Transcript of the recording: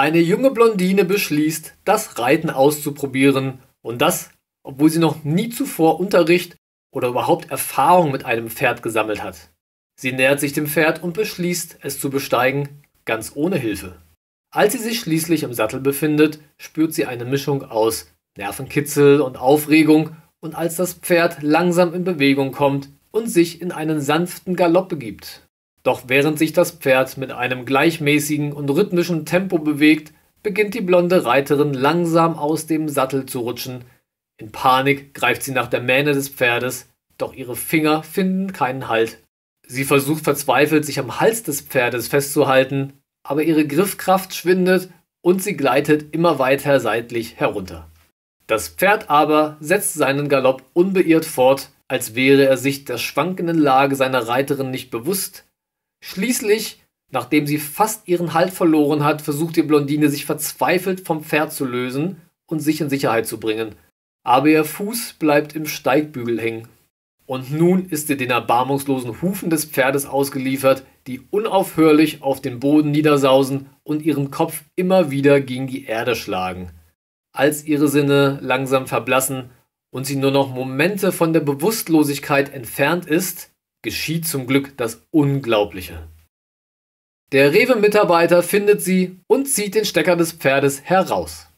Eine junge Blondine beschließt, das Reiten auszuprobieren und das, obwohl sie noch nie zuvor Unterricht oder überhaupt Erfahrung mit einem Pferd gesammelt hat. Sie nähert sich dem Pferd und beschließt, es zu besteigen, ganz ohne Hilfe. Als sie sich schließlich im Sattel befindet, spürt sie eine Mischung aus Nervenkitzel und Aufregung und als das Pferd langsam in Bewegung kommt und sich in einen sanften Galopp begibt. Doch während sich das Pferd mit einem gleichmäßigen und rhythmischen Tempo bewegt, beginnt die blonde Reiterin langsam aus dem Sattel zu rutschen. In Panik greift sie nach der Mähne des Pferdes, doch ihre Finger finden keinen Halt. Sie versucht verzweifelt, sich am Hals des Pferdes festzuhalten, aber ihre Griffkraft schwindet und sie gleitet immer weiter seitlich herunter. Das Pferd aber setzt seinen Galopp unbeirrt fort, als wäre er sich der schwankenden Lage seiner Reiterin nicht bewusst Schließlich, nachdem sie fast ihren Halt verloren hat, versucht die Blondine sich verzweifelt vom Pferd zu lösen und sich in Sicherheit zu bringen. Aber ihr Fuß bleibt im Steigbügel hängen. Und nun ist sie den erbarmungslosen Hufen des Pferdes ausgeliefert, die unaufhörlich auf den Boden niedersausen und ihren Kopf immer wieder gegen die Erde schlagen. Als ihre Sinne langsam verblassen und sie nur noch Momente von der Bewusstlosigkeit entfernt ist, geschieht zum Glück das Unglaubliche. Der Rewe-Mitarbeiter findet sie und zieht den Stecker des Pferdes heraus.